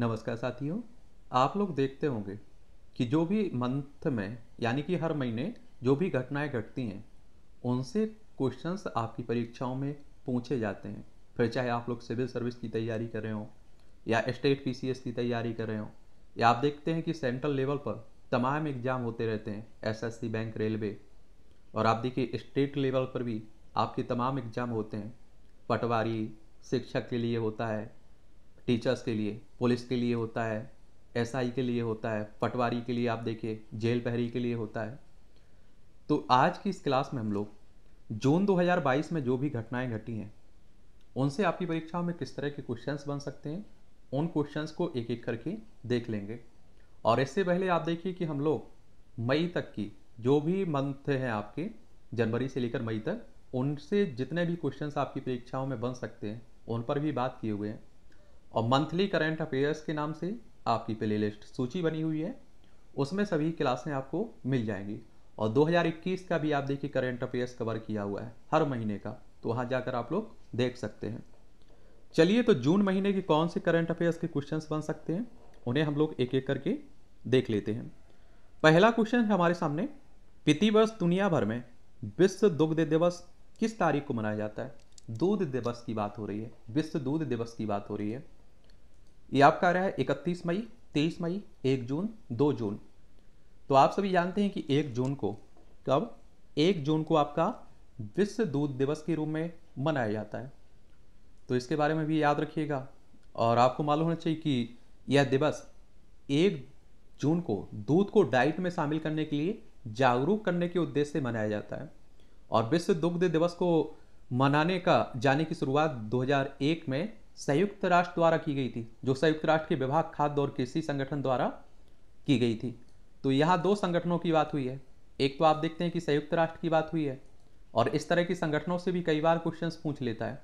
नमस्कार साथियों आप लोग देखते होंगे कि जो भी मंथ में यानी कि हर महीने जो भी घटनाएं घटती हैं उनसे क्वेश्चंस आपकी परीक्षाओं में पूछे जाते हैं फिर चाहे आप लोग सिविल सर्विस की तैयारी कर रहे हों या स्टेट पीसीएस की तैयारी कर रहे हों या आप देखते हैं कि सेंट्रल लेवल पर तमाम एग्ज़ाम होते रहते हैं एस बैंक रेलवे और आप देखिए स्टेट लेवल पर भी आपके तमाम एग्ज़ाम होते हैं पटवारी शिक्षक के लिए होता है टीचर्स के लिए पुलिस के लिए होता है एसआई के लिए होता है पटवारी के लिए आप देखिए जेल पहरी के लिए होता है तो आज की इस क्लास में हम लोग जून 2022 में जो भी घटनाएं घटी हैं उनसे आपकी परीक्षाओं में किस तरह के क्वेश्चंस बन सकते हैं उन क्वेश्चंस को एक एक करके देख लेंगे और इससे पहले आप देखिए कि हम लोग मई तक की जो भी मंथ हैं आपके जनवरी से लेकर मई तक उनसे जितने भी क्वेश्चंस आपकी परीक्षाओं में बन सकते हैं उन पर भी बात किए हुए हैं और मंथली करंट अफेयर्स के नाम से आपकी प्ले लिस्ट सूची बनी हुई है उसमें सभी क्लासें आपको मिल जाएंगी और 2021 का भी आप देखिए करंट अफेयर्स कवर किया हुआ है हर महीने का तो वहाँ जाकर आप लोग देख सकते हैं चलिए तो जून महीने के कौन से करंट अफेयर्स के क्वेश्चंस बन सकते हैं उन्हें हम लोग एक एक करके देख लेते हैं पहला क्वेश्चन है हमारे सामने प्रतिवर्ष दुनिया भर में विश्व दुग्ध दिवस किस तारीख को मनाया जाता है दूध दिवस की बात हो रही है विश्व दूध दिवस की बात हो रही है ये आपका आ रहा है इकतीस मई तेईस मई एक जून दो जून तो आप सभी जानते हैं कि एक जून को कब एक जून को आपका विश्व दूध दिवस के रूप में मनाया जाता है तो इसके बारे में भी याद रखिएगा और आपको मालूम होना चाहिए कि यह दिवस एक जून को दूध को डाइट में शामिल करने के लिए जागरूक करने के उद्देश्य से मनाया जाता है और विश्व दुग्ध दिवस को मनाने का जाने की शुरुआत 2001 में संयुक्त राष्ट्र द्वारा की गई थी जो संयुक्त राष्ट्र के विभाग खाद्य और कृषि संगठन द्वारा की गई थी तो यहाँ दो संगठनों की बात हुई है एक तो आप देखते हैं कि संयुक्त राष्ट्र की बात हुई है और इस तरह के संगठनों से भी कई बार क्वेश्चन पूछ लेता है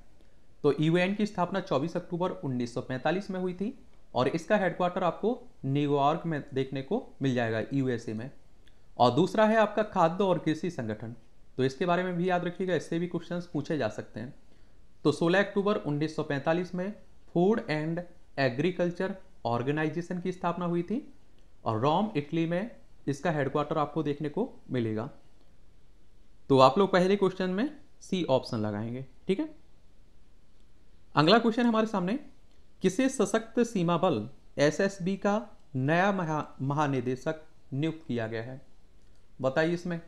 तो यूएन की स्थापना 24 अक्टूबर 1945 में हुई थी और इसका हेडक्वार्टर आपको न्यूयॉर्क में देखने को मिल जाएगा यूएसए में और दूसरा है आपका खाद्य और कृषि संगठन तो इसके बारे में भी याद रखिएगा इससे भी क्वेश्चन पूछे जा सकते हैं तो 16 अक्टूबर 1945 में फूड एंड एग्रीकल्चर ऑर्गेनाइजेशन की स्थापना हुई थी और रोम इटली में इसका हेडक्वार्टर आपको देखने को मिलेगा तो आप लोग पहले क्वेश्चन में सी ऑप्शन लगाएंगे ठीक है अगला क्वेश्चन हमारे सामने किसे सशक्त सीमा बल एसएसबी का नया महा महानिदेशक नियुक्त किया गया है बताइए इसमें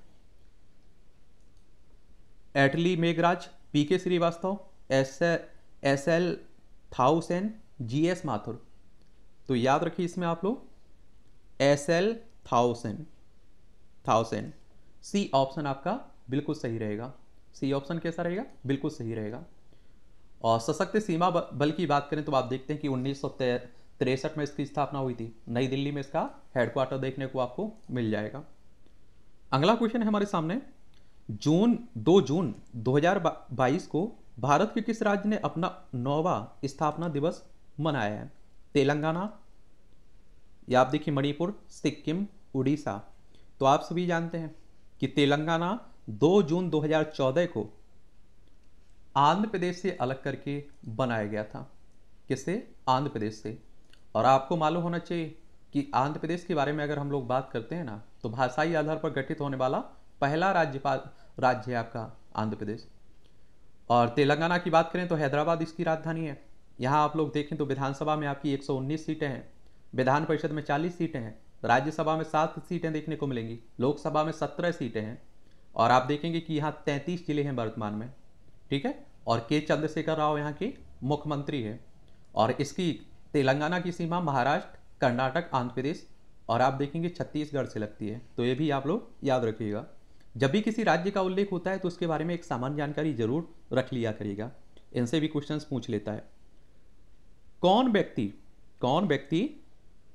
एटली Meghraj P K Srivastava S S L थाउस एन जी एस माथुर तो याद रखिए इसमें आप लोग एस एल थाउसेंड थाउसेंड सी ऑप्शन आपका बिल्कुल सही रहेगा सी ऑप्शन कैसा रहेगा बिल्कुल सही रहेगा और सशक्त सीमा बल की बात करें तो आप देखते हैं कि उन्नीस तिरसठ में इसकी स्थापना हुई थी नई दिल्ली में इसका हेडक्वार्टर देखने को आपको मिल जाएगा अगला क्वेश्चन है हमारे सामने जून 2 जून 2022 को भारत के किस राज्य ने अपना नौवा स्थापना दिवस मनाया है तेलंगाना या आप देखिए मणिपुर सिक्किम उड़ीसा तो आप सभी जानते हैं कि तेलंगाना 2 जून 2014 को आंध्र प्रदेश से अलग करके बनाया गया था किससे आंध्र प्रदेश से और आपको मालूम होना चाहिए कि आंध्र प्रदेश के बारे में अगर हम लोग बात करते हैं ना तो भाषाई आधार पर गठित होने वाला पहला राज्यपाल राज्य है आपका आंध्र प्रदेश और तेलंगाना की बात करें तो हैदराबाद इसकी राजधानी है यहाँ आप लोग देखें तो विधानसभा में आपकी 119 सीटें हैं विधान परिषद में 40 सीटें हैं राज्यसभा में सात सीटें देखने को मिलेंगी लोकसभा में सत्रह सीटें हैं और आप देखेंगे कि यहाँ तैंतीस जिले हैं वर्तमान में ठीक है और के चंद्रशेखर राव यहाँ के मुख्यमंत्री हैं और इसकी तेलंगाना की सीमा महाराष्ट्र कर्नाटक आंध्र प्रदेश और आप देखेंगे छत्तीसगढ़ से लगती है तो ये भी आप लोग याद रखिएगा जब भी किसी राज्य का उल्लेख होता है तो उसके बारे में एक सामान्य जानकारी जरूर रख लिया करेगा इनसे भी क्वेश्चंस पूछ लेता है कौन व्यक्ति कौन व्यक्ति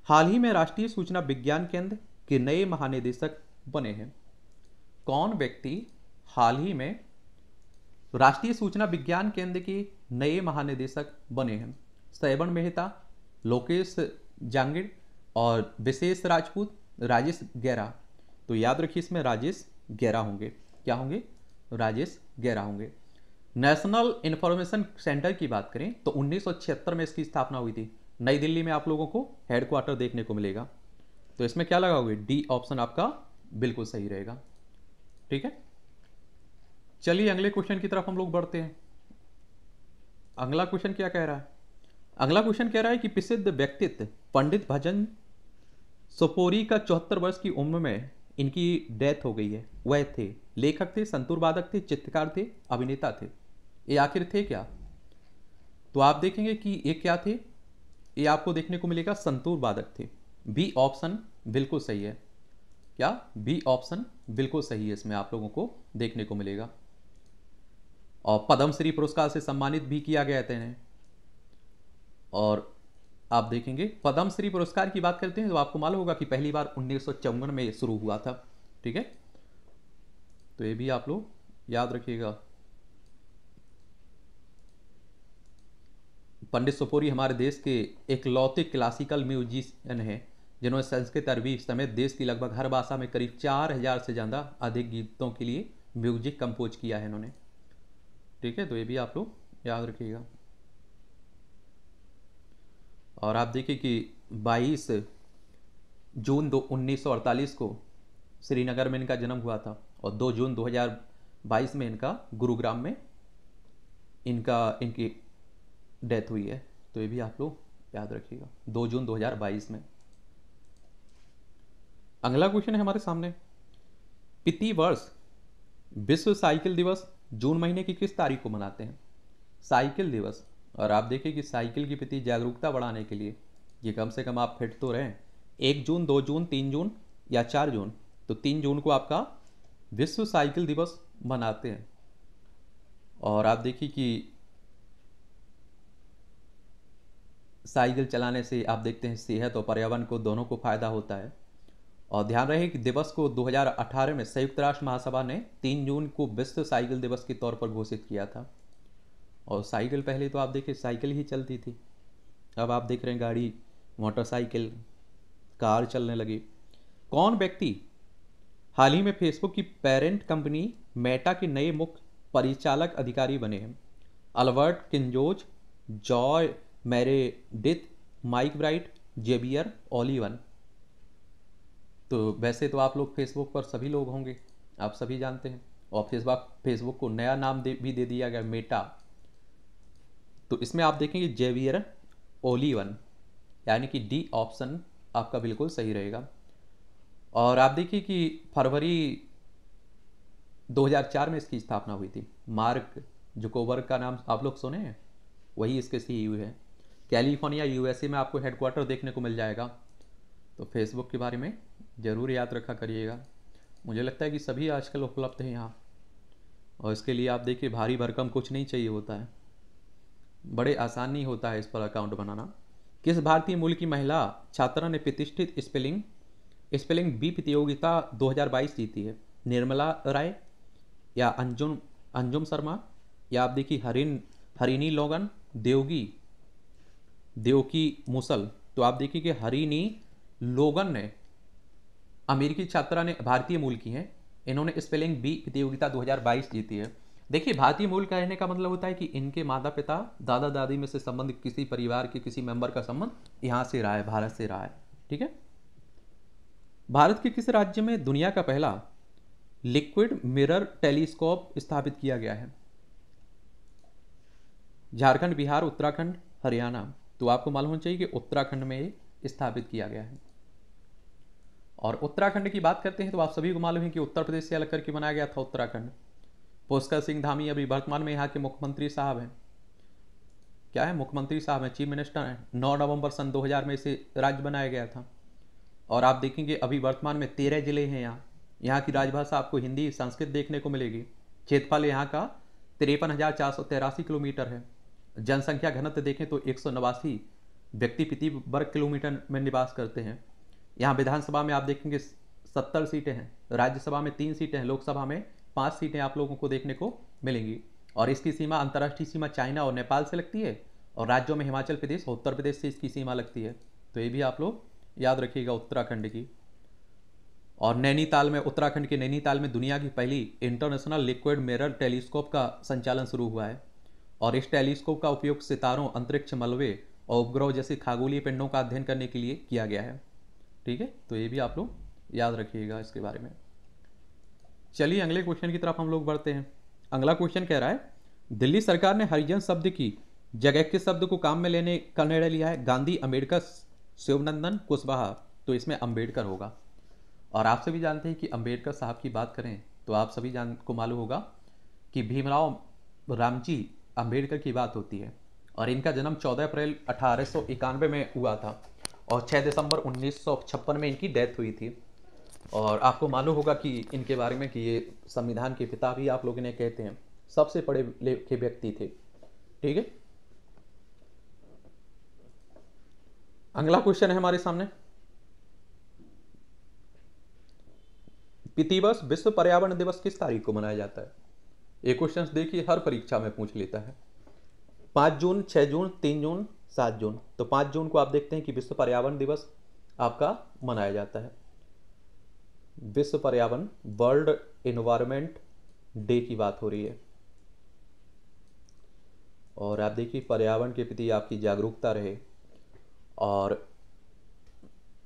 हाल ही में राष्ट्रीय सूचना विज्ञान केंद्र के नए महानिदेशक बने हैं कौन व्यक्ति हाल ही में राष्ट्रीय सूचना विज्ञान केंद्र के नए महानिदेशक बने हैं सैवन मेहता लोकेश जांगिड़ और विशेष राजपूत राजेश गैरा तो याद रखिए इसमें राजेश गैरा होंगे क्या होंगे राजेश गैरा होंगे नेशनल इंफॉर्मेशन सेंटर की बात करें तो 1976 में इसकी स्थापना हुई थी नई दिल्ली में आप लोगों को हेडक्वार्टर देखने को मिलेगा तो इसमें क्या हुआ डी ऑप्शन आपका बिल्कुल सही रहेगा ठीक है चलिए अगले क्वेश्चन की तरफ हम लोग बढ़ते हैं अगला क्वेश्चन क्या कह रहा है अगला क्वेश्चन कह रहा है कि प्रसिद्ध व्यक्तित्व पंडित भजन सोपोरी का चौहत्तर वर्ष की उम्र में इनकी डेथ हो गई है वह थे लेखक थे वादक थे चित्रकार थे अभिनेता थे ये आखिर थे क्या तो आप देखेंगे कि ये क्या थे ये आपको देखने को मिलेगा संतूर वादक थे बी ऑप्शन बिल्कुल सही है क्या बी ऑप्शन बिल्कुल सही है इसमें आप लोगों को देखने को मिलेगा और पद्मश्री पुरस्कार से सम्मानित भी किया गया थे और आप देखेंगे पद्मश्री पुरस्कार की बात करते हैं तो आपको मालूम होगा कि पहली बार उन्नीस में शुरू हुआ था ठीक है तो ये भी आप लोग याद रखिएगा पंडित सोपोरी हमारे देश के एक लौतिक क्लासिकल म्यूजिशियन हैं जिन्होंने संस्कृत अरबी समेत देश की लगभग हर भाषा में करीब चार हजार से ज़्यादा अधिक गीतों के लिए म्यूजिक कंपोज किया है इन्होंने ठीक है तो ये भी आप लोग याद रखिएगा और आप देखिए कि 22 जून दो उन्नीस को श्रीनगर में इनका जन्म हुआ था और 2 जून 2022 में इनका गुरुग्राम में इनका इनकी डेथ हुई है तो ये भी आप लोग याद रखिएगा 2 जून 2022 में अगला क्वेश्चन है हमारे सामने पिति वर्ष विश्व साइकिल दिवस जून महीने की किस तारीख को मनाते हैं साइकिल दिवस और आप देखें कि साइकिल के प्रति जागरूकता बढ़ाने के लिए ये कम से कम आप फिट तो रहें एक जून दो जून तीन जून या चार जून तो तीन जून को आपका विश्व साइकिल दिवस मनाते हैं और आप देखिए कि साइकिल चलाने से आप देखते हैं सेहत और पर्यावरण को दोनों को फायदा होता है और ध्यान रहे कि दिवस को 2018 में संयुक्त राष्ट्र महासभा ने 3 जून को विश्व साइकिल दिवस के तौर पर घोषित किया था और साइकिल पहले तो आप देखिए साइकिल ही चलती थी अब आप देख रहे हैं गाड़ी मोटरसाइकिल कार चलने लगी कौन व्यक्ति हाल ही में फेसबुक की पेरेंट कंपनी मेटा के नए मुख्य परिचालक अधिकारी बने हैं अल्बर्ट किंजोज जॉय डिथ माइक ब्राइट जेबियर ओलिवन तो वैसे तो आप लोग फेसबुक पर सभी लोग होंगे आप सभी जानते हैं और फेसबुक फेसबुक को नया नाम दे भी दे दिया गया मेटा तो इसमें आप देखेंगे जेवियर ओली वन यानी कि डी ऑप्शन आपका बिल्कुल सही रहेगा और आप देखिए कि फरवरी 2004 में इसकी स्थापना हुई थी मार्क जुकोबर का नाम आप लोग सुने हैं वही इसके सीईओ e है कैलिफोर्निया यूएसए में आपको हेडक्वार्टर देखने को मिल जाएगा तो फेसबुक के बारे में ज़रूर याद रखा करिएगा मुझे लगता है कि सभी आजकल उपलब्ध हैं यहाँ और इसके लिए आप देखिए भारी भरकम कुछ नहीं चाहिए होता है बड़े आसानी होता है इस पर अकाउंट बनाना किस भारतीय मूल की महिला छात्रा ने प्रतिष्ठित स्पेलिंग स्पेलिंग बी प्रतियोगिता 2022 जीती है निर्मला राय या अंजुम अंजुम शर्मा या आप देखिए हरिन हरिनी लोगन देवगी देवकी मुसल तो आप देखिए कि हरिनी लोगन ने अमेरिकी छात्रा ने भारतीय मूल की हैं इन्होंने स्पेलिंग बी प्रतियोगिता 2022 जीती है देखिए भारतीय मूल कहने का मतलब होता है कि इनके माता पिता दादा दादी में से संबंध किसी परिवार के किसी मेंबर का संबंध यहां से रहा है भारत से रहा है ठीक है भारत के किस राज्य में दुनिया का पहला लिक्विड मिरर टेलीस्कोप स्थापित किया गया है झारखंड बिहार उत्तराखंड हरियाणा तो आपको मालूम होना चाहिए कि उत्तराखंड में स्थापित किया गया है और उत्तराखंड की बात करते हैं तो आप सभी को मालूम है कि उत्तर प्रदेश से अलग करके बनाया गया था उत्तराखंड पुष्कर सिंह धामी अभी वर्तमान में यहाँ के मुख्यमंत्री साहब हैं क्या है मुख्यमंत्री साहब हैं चीफ मिनिस्टर हैं नौ नवंबर सन 2000 में इसे राज्य बनाया गया था और आप देखेंगे अभी वर्तमान में तेरह जिले हैं यहाँ यहाँ की राजभाषा आपको हिंदी संस्कृत देखने को मिलेगी क्षेत्रफल यहाँ का तिरपन हज़ार चार सौ तिरासी किलोमीटर है जनसंख्या घनत्व देखें तो एक सौ नवासी व्यक्ति प्रति वर्ग किलोमीटर में निवास करते हैं यहाँ विधानसभा में आप देखेंगे सत्तर सीटें हैं राज्यसभा में तीन सीटें हैं लोकसभा में पाँच सीटें आप लोगों को देखने को मिलेंगी और इसकी सीमा अंतर्राष्ट्रीय सीमा चाइना और नेपाल से लगती है और राज्यों में हिमाचल प्रदेश और उत्तर प्रदेश से इसकी सीमा लगती है तो ये भी आप लोग याद रखिएगा उत्तराखंड की और नैनीताल में उत्तराखंड के नैनीताल में दुनिया की पहली इंटरनेशनल लिक्विड मिरर टेलीस्कोप का संचालन शुरू हुआ है और इस टेलीस्कोप का उपयोग सितारों अंतरिक्ष मलबे और उपग्रह जैसे खागोलीय पिंडों का अध्ययन करने के लिए किया गया है ठीक है तो ये भी आप लोग याद रखिएगा इसके बारे में चलिए अगले क्वेश्चन की तरफ हम लोग बढ़ते हैं अगला क्वेश्चन कह रहा है दिल्ली सरकार ने हरिजन शब्द की जगह किस शब्द को काम में लेने का निर्णय लिया है गांधी अम्बेडकर शिवनंदन कुशवाहा तो इसमें अम्बेडकर होगा और आप सभी जानते हैं कि अम्बेडकर साहब की बात करें तो आप सभी जान को मालूम होगा कि भीमराव रामजी अम्बेडकर की बात होती है और इनका जन्म 14 अप्रैल अठारह में हुआ था और 6 दिसंबर उन्नीस में इनकी डेथ हुई थी और आपको मालूम होगा कि इनके बारे में कि ये संविधान के पिता भी आप लोग इन्हें कहते हैं सबसे पढ़े लिखे व्यक्ति थे ठीक है अगला क्वेश्चन है हमारे सामने पितिवस विश्व पर्यावरण दिवस किस तारीख को मनाया जाता है ये क्वेश्चन देखिए हर परीक्षा में पूछ लेता है पांच जून छह जून तीन जून सात जून तो पांच जून को आप देखते हैं कि विश्व पर्यावरण दिवस आपका मनाया जाता है विश्व पर्यावरण वर्ल्ड इन्वायरमेंट डे की बात हो रही है और आप देखिए पर्यावरण के प्रति आपकी जागरूकता रहे और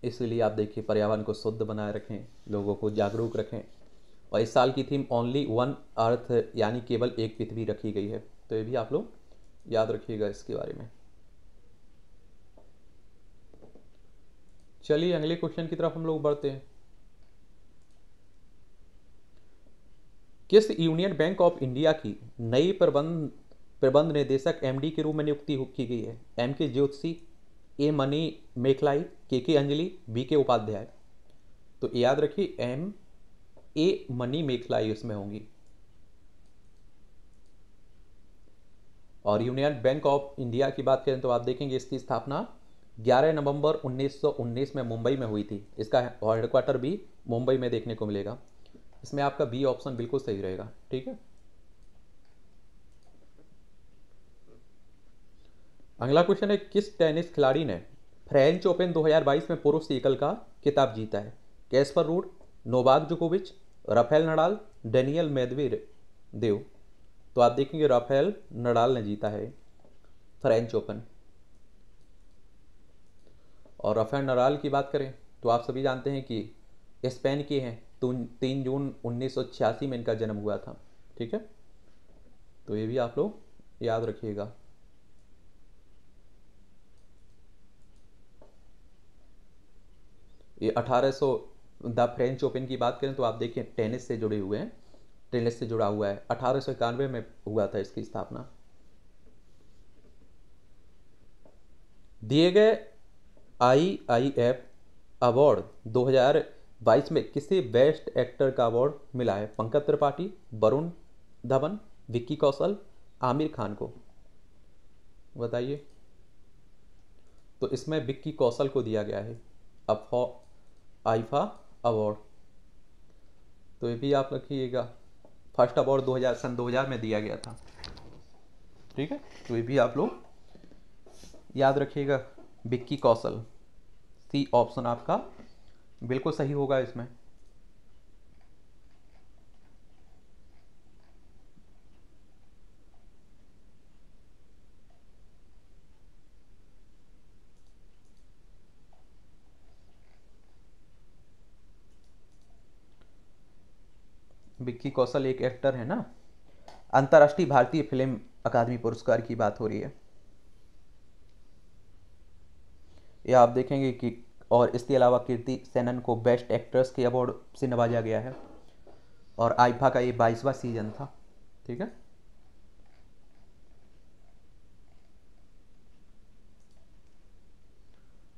इसलिए आप देखिए पर्यावरण को शुद्ध बनाए रखें लोगों को जागरूक रखें और इस साल की थीम ओनली वन अर्थ यानी केवल एक पृथ्वी रखी गई है तो ये भी आप लोग याद रखिएगा इसके बारे में चलिए अगले क्वेश्चन की तरफ हम लोग बढ़ते हैं किस यूनियन बैंक ऑफ इंडिया की नई प्रबंध प्रबंध निदेशक एमडी के रूप में नियुक्ति की गई है एम के ज्योतिषी ए मनी मेखलाई के के अंजलि बी के उपाध्याय तो याद रखिए एम ए मनी मेखलाई उसमें होंगी और यूनियन बैंक ऑफ इंडिया की बात करें तो आप देखेंगे इसकी स्थापना 11 नवंबर 1919 में मुंबई में हुई थी इसका हेडक्वार्टर भी मुंबई में देखने को मिलेगा इसमें आपका बी ऑप्शन बिल्कुल सही रहेगा ठीक है अगला क्वेश्चन है किस टेनिस खिलाड़ी ने फ्रेंच ओपन 2022 में पुरुष एकल का किताब जीता है कैस्पर रूड नोवाक जोकोविच Rafael Nadal Daniil Medvedev तो आप देखेंगे राफेल नडाल ने जीता है फ्रेंच ओपन और राफेल नडाल की बात करें तो आप सभी जानते हैं कि स्पेन के हैं तो तीन जून उन्नीस में इनका जन्म हुआ था ठीक है तो ये भी आप लोग याद रखिएगा ये 1800 द फ्रेंच ओपन की बात करें तो आप देखिए टेनिस से जुड़े हुए हैं टेनिस से जुड़ा हुआ है अठारह में हुआ था इसकी स्थापना दिए गए आई आई एफ अवार्ड 2000 2022 में किसे बेस्ट एक्टर का अवार्ड मिला है पंकज त्रिपाठी वरुण धवन विक्की कौशल आमिर खान को बताइए तो इसमें विक्की कौशल को दिया गया है अफा आइफा अवार्ड तो ये भी आप रखिएगा फर्स्ट अवार्ड 2000 सन 2000 में दिया गया था ठीक है तो ये भी आप लोग याद रखिएगा विक्की कौशल सी ऑप्शन आपका बिल्कुल सही होगा इसमें विक्की कौशल एक एक्टर है ना अंतर्राष्ट्रीय भारतीय फिल्म अकादमी पुरस्कार की बात हो रही है या आप देखेंगे कि और इसके अलावा कीर्ति सेनन को बेस्ट एक्ट्रेस के अवार्ड से नवाजा गया है और आइफा का ये बाईसवा सीजन था ठीक है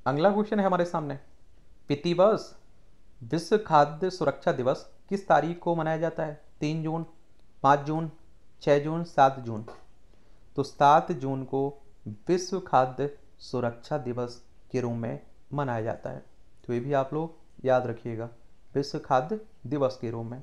अगला क्वेश्चन है हमारे सामने पितिवस विश्व खाद्य सुरक्षा दिवस किस तारीख को मनाया जाता है तीन जून पाँच जून छः जून सात जून तो सात जून को विश्व खाद्य सुरक्षा दिवस के रूप में मनाया जाता है तो ये भी आप लोग याद रखिएगा विश्व खाद्य दिवस के रूप में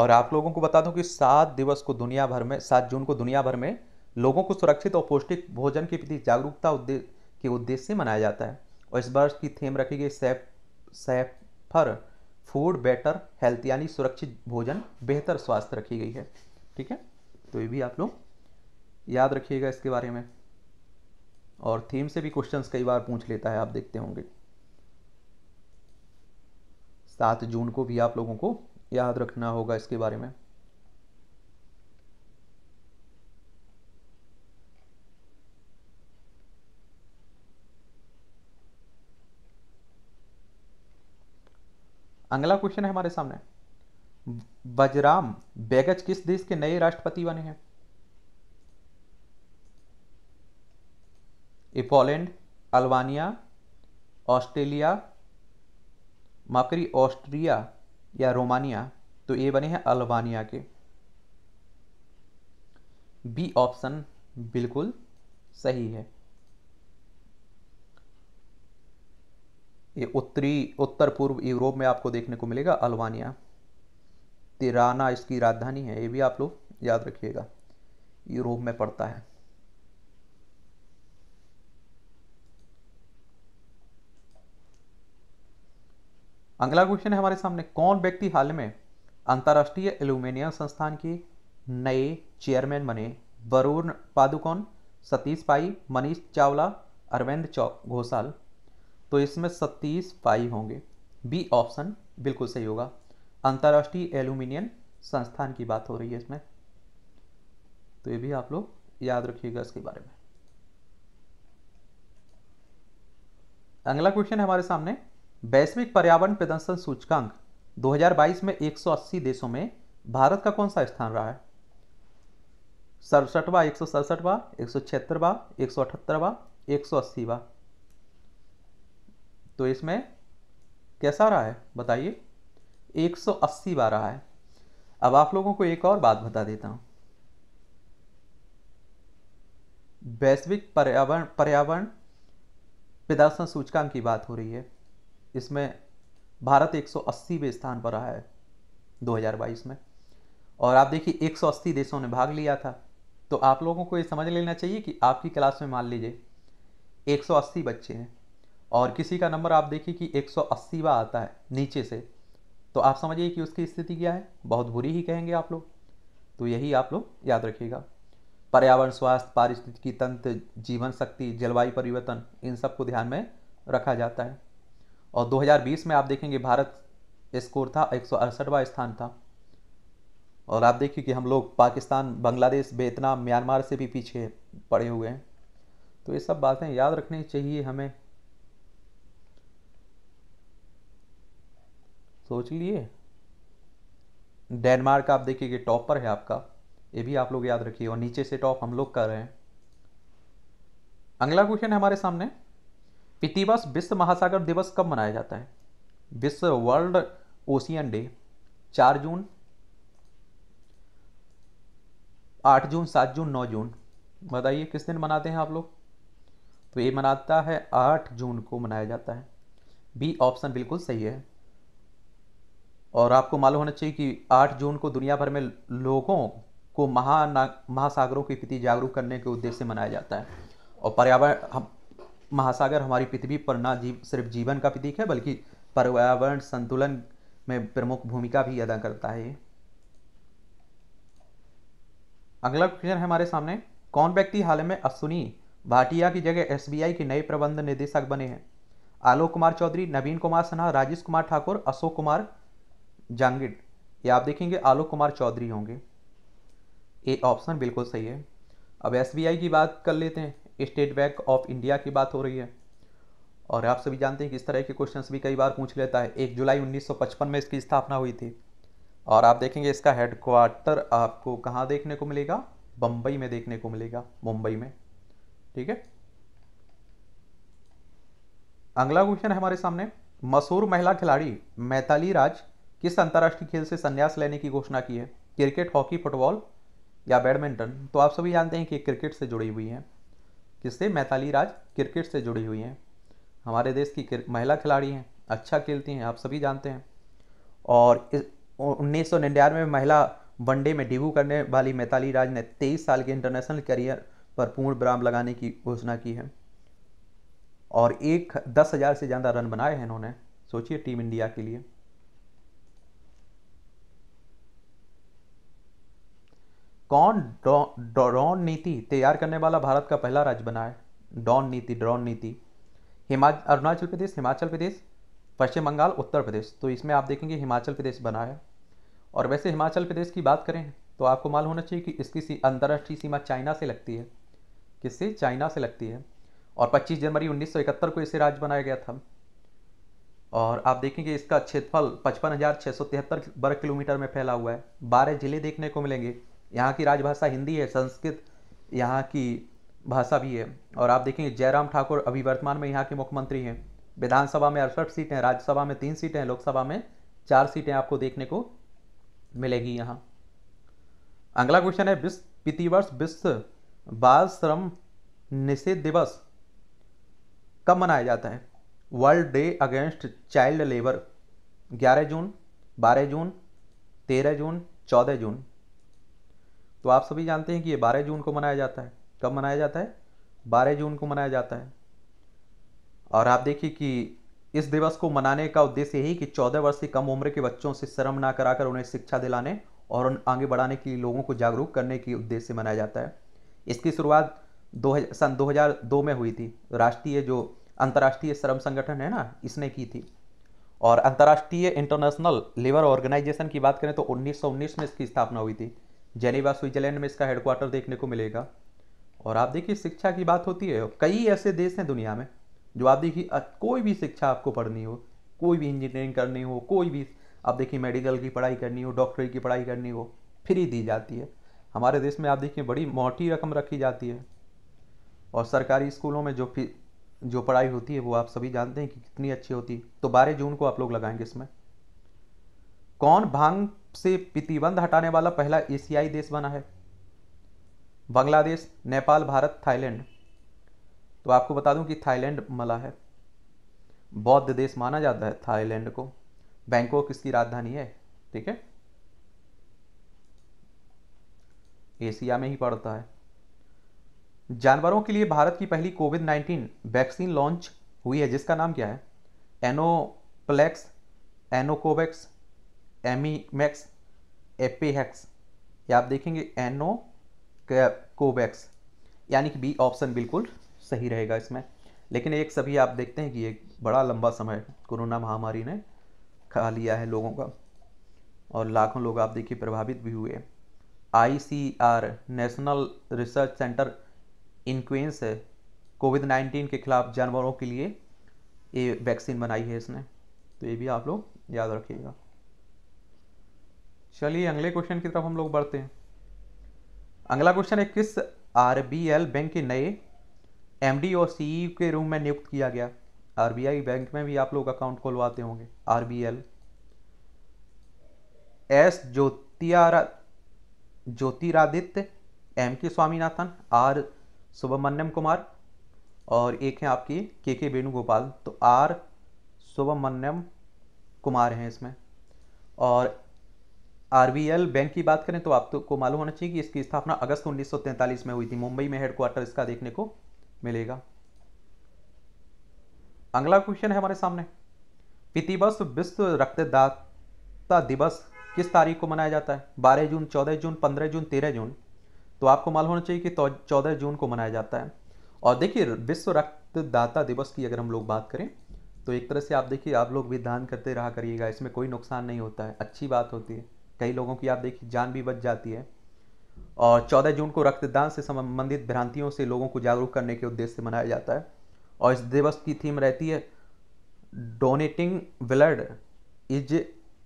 और आप लोगों को बता दूं कि सात दिवस को दुनिया भर में सात जून को दुनिया भर में लोगों को सुरक्षित और पौष्टिक भोजन के प्रति जागरूकता उद्दे, के उद्देश्य से मनाया जाता है और इस वर्ष की थीम रखी गई safer food better health यानी सुरक्षित भोजन बेहतर स्वास्थ्य रखी गई है ठीक है तो ये भी आप लोग याद रखिएगा इसके बारे में और थीम से भी क्वेश्चंस कई बार पूछ लेता है आप देखते होंगे सात जून को भी आप लोगों को याद रखना होगा इसके बारे में अगला क्वेश्चन है हमारे सामने बजराम बेगज किस देश के नए राष्ट्रपति बने हैं पोलैंड अल्बानिया ऑस्ट्रेलिया माकरी ऑस्ट्रिया या रोमानिया तो ये बने हैं अल्बानिया के बी ऑप्शन बिल्कुल सही है ये उत्तरी उत्तर पूर्व यूरोप में आपको देखने को मिलेगा अल्बानिया तिराना इसकी राजधानी है ये भी आप लोग याद रखिएगा यूरोप में पड़ता है अगला क्वेश्चन है हमारे सामने कौन व्यक्ति हाल में अंतर्राष्ट्रीय एल्यूमिनियम संस्थान के नए चेयरमैन बने वरुण पादुकोण सतीश पाई मनीष चावला अरविंद चौ घोषाल तो इसमें सतीश पाई होंगे बी ऑप्शन बिल्कुल सही होगा अंतर्राष्ट्रीय एल्यूमिनियम संस्थान की बात हो रही है इसमें तो ये भी आप लोग याद रखिएगा इसके बारे में अगला क्वेश्चन है हमारे सामने वैश्विक पर्यावरण प्रदर्शन सूचकांक 2022 में 180 देशों में भारत का कौन सा स्थान रहा है सड़सठवा एक सौ सड़सठवा एक सौ छिहत्तरवा एक सौ अठहत्तरवा एक सौ अस्सीवा तो इसमें कैसा रहा है बताइए 180 बार रहा है अब आप लोगों को एक और बात बता देता हूँ वैश्विक पर्यावरण पर्यावरण प्रदर्शन सूचकांक की बात हो रही है इसमें भारत 180वें स्थान पर रहा है 2022 में और आप देखिए 180 देशों ने भाग लिया था तो आप लोगों को ये समझ लेना चाहिए कि आपकी क्लास में मान लीजिए 180 बच्चे हैं और किसी का नंबर आप देखिए कि 180वां आता है नीचे से तो आप समझिए कि उसकी स्थिति क्या है बहुत बुरी ही कहेंगे आप लोग तो यही आप लोग याद रखिएगा पर्यावरण स्वास्थ्य पारिस्थितिकी तंत्र जीवन शक्ति जलवायु परिवर्तन इन सब को ध्यान में रखा जाता है और 2020 में आप देखेंगे भारत स्कोर था एक स्थान था और आप देखिए कि हम लोग पाकिस्तान बांग्लादेश वियतनाम म्यांमार से भी पीछे पड़े हुए हैं तो ये सब बातें याद रखनी चाहिए हमें सोच लिए डेनमार्क आप देखिए कि टॉप पर है आपका ये भी आप लोग याद रखिए और नीचे से टॉप हम लोग कर रहे हैं अगला क्वेश्चन है हमारे सामने प्रतिवर्ष विश्व महासागर दिवस कब मनाया जाता है विश्व वर्ल्ड ओशियन डे चार जून आठ जून सात जून नौ जून बताइए किस दिन मनाते हैं आप लोग तो ये मनाता है आठ जून को मनाया जाता है बी ऑप्शन बिल्कुल सही है और आपको मालूम होना चाहिए कि आठ जून को दुनिया भर में लोगों को महाना महासागरों के प्रति जागरूक करने के उद्देश्य से मनाया जाता है और पर्यावरण हम महासागर हमारी पृथ्वी पर ना जीव सिर्फ जीवन का प्रतीक है बल्कि पर्यावरण संतुलन में प्रमुख भूमिका भी अदा करता है अगला क्वेश्चन है हमारे सामने कौन व्यक्ति हाल में अश्विनी भाटिया की जगह एसबीआई के नए प्रबंध निदेशक बने हैं आलोक कुमार चौधरी नवीन कुमार सिन्हा राजेश कुमार ठाकुर अशोक कुमार जांगिड ये आप देखेंगे आलोक कुमार चौधरी होंगे ए ऑप्शन बिल्कुल सही है अब एसबीआई की बात कर लेते हैं स्टेट बैंक ऑफ इंडिया की बात हो रही है और आप सभी जानते हैं कि इस तरह के क्वेश्चन भी कई बार पूछ लेता है एक जुलाई 1955 में इसकी स्थापना हुई थी और आप देखेंगे इसका हेडक्वार्टर आपको कहाँ देखने को मिलेगा बम्बई में देखने को मिलेगा मुंबई में ठीक है अगला क्वेश्चन है हमारे सामने मशहूर महिला खिलाड़ी मैताली राज किस अंतर्राष्ट्रीय खेल से संन्यास लेने की घोषणा की है क्रिकेट हॉकी फुटबॉल या बैडमिंटन तो आप सभी जानते हैं कि क्रिकेट से जुड़ी हुई हैं किससे मैताली राज क्रिकेट से जुड़ी हुई हैं हमारे देश की महिला खिलाड़ी हैं अच्छा खेलती हैं आप सभी जानते हैं और उन्नीस सौ निन्यानवे में महिला वनडे में डेब्यू करने वाली मैताली राज ने तेईस साल के इंटरनेशनल करियर पर पूर्ण विराम लगाने की घोषणा की है और एक दस हज़ार से ज़्यादा रन बनाए हैं इन्होंने सोचिए टीम इंडिया के लिए कौन ड्रोन नीति तैयार करने वाला भारत का पहला राज्य बना है डॉन नीति ड्रॉन नीति हिमाचल अरुणाचल प्रदेश हिमाचल प्रदेश पश्चिम बंगाल उत्तर प्रदेश तो इसमें आप देखेंगे हिमाचल प्रदेश बना है और वैसे हिमाचल प्रदेश की बात करें तो आपको मालूम होना चाहिए कि इसकी सी अंतर्राष्ट्रीय सीमा चाइना से लगती है किससे चाइना से लगती है और 25 जनवरी 1971 को इसे राज्य बनाया गया था और आप देखेंगे इसका क्षेत्रफल पचपन वर्ग किलोमीटर में फैला हुआ है बारह जिले देखने को मिलेंगे यहाँ की राजभाषा हिंदी है संस्कृत यहाँ की भाषा भी है और आप देखेंगे जयराम ठाकुर अभी वर्तमान में यहाँ के मुख्यमंत्री हैं विधानसभा में अड़सठ सीटें हैं राज्यसभा में तीन सीटें हैं लोकसभा में चार सीटें आपको देखने को मिलेगी यहाँ अगला क्वेश्चन है विश्व प्रतिवर्ष विश्व बाल श्रम निषेध दिवस कब मनाया जाता है world day against child labour 11 जून 12 जून 13 जून 14 जून तो आप सभी जानते हैं कि ये बारह जून को मनाया जाता है कब मनाया जाता है बारह जून को मनाया जाता है और आप देखिए कि इस दिवस को मनाने का उद्देश्य यही कि चौदह वर्ष से कम उम्र के बच्चों से शर्म ना कराकर उन्हें शिक्षा दिलाने और उन आगे बढ़ाने के लिए लोगों को जागरूक करने के उद्देश्य से मनाया जाता है इसकी शुरुआत दो सन 2002 में हुई थी राष्ट्रीय जो अंतर्राष्ट्रीय श्रम संगठन है ना इसने की थी और अंतर्राष्ट्रीय इंटरनेशनल लेबर ऑर्गेनाइजेशन की बात करें तो 1919 में इसकी स्थापना हुई थी जेनेवा स्विट्जरलैंड में इसका हेडक्वार्टर देखने को मिलेगा और आप देखिए शिक्षा की बात होती है कई ऐसे देश हैं दुनिया में जो आप देखिए कोई भी शिक्षा आपको पढ़नी हो कोई भी इंजीनियरिंग करनी हो कोई भी आप देखिए मेडिकल की पढ़ाई करनी हो डॉक्टरी की पढ़ाई करनी हो फ्री दी जाती है हमारे देश में आप देखिए बड़ी मोटी रकम रखी जाती है और सरकारी स्कूलों में जो फी जो पढ़ाई होती है वो आप सभी जानते हैं कि कितनी अच्छी होती है तो बारह जून को आप लोग लगाएंगे इसमें कौन भांग से प्रतिबंध हटाने वाला पहला एशियाई देश बना है बांग्लादेश नेपाल भारत थाईलैंड तो आपको बता दूं कि थाईलैंड मला है बौद्ध देश माना जाता है थाईलैंड को बैंकॉक इसकी राजधानी है ठीक है एशिया में ही पड़ता है जानवरों के लिए भारत की पहली कोविड नाइन्टीन वैक्सीन लॉन्च हुई है जिसका नाम क्या है एनोप्लेक्स एनोकोवैक्स एमीमैक्स एपेहैक्स या आप देखेंगे एनओ कोवैक्स यानी कि बी ऑप्शन बिल्कुल सही रहेगा इसमें लेकिन एक सभी आप देखते हैं कि एक बड़ा लंबा समय कोरोना महामारी ने खा लिया है लोगों का और लाखों लोग आप देखिए प्रभावित भी हुए आईसीआर नेशनल रिसर्च सेंटर इनक्वेंस है कोविड नाइन्टीन के खिलाफ जानवरों के लिए ये वैक्सीन बनाई है इसने तो ये भी आप लोग याद रखिएगा चलिए अगले क्वेश्चन की तरफ हम लोग बढ़ते हैं अगला क्वेश्चन है किस आरबीएल बैंक के नए एमडी और सीई e के रूम में नियुक्त किया गया आरबीआई बैंक में भी आप लोग अकाउंट खोलवाते होंगे आरबीएल एस ज्योतिरा Jyotiraditya M K Swaminathan are Subramaniam Kumar और एक है आपकी के के वेणुगोपाल तो आर सुब्रमण्यम कुमार हैं इसमें और आरबीएल बैंक की बात करें तो आपको तो मालूम होना चाहिए कि इसकी स्थापना अगस्त 1943 में हुई थी मुंबई में हेडक्वार्टर इसका देखने को मिलेगा अगला क्वेश्चन है हमारे सामने पितिवस विश्व रक्तदाता दिवस किस तारीख को मनाया जाता है 12 जून 14 जून 15 जून 13 जून तो आपको मालूम होना चाहिए कि तो 14 जून को मनाया जाता है और देखिए विश्व रक्तदाता दिवस की अगर हम लोग बात करें तो एक तरह से आप देखिए आप लोग भी दान करते रहा करिएगा इसमें कोई नुकसान नहीं होता है अच्छी बात होती है कई लोगों की आप देखिए जान भी बच जाती है और 14 जून को रक्तदान से संबंधित भ्रांतियों से लोगों को जागरूक करने के उद्देश्य से मनाया जाता है और इस दिवस की थीम रहती है donating blood is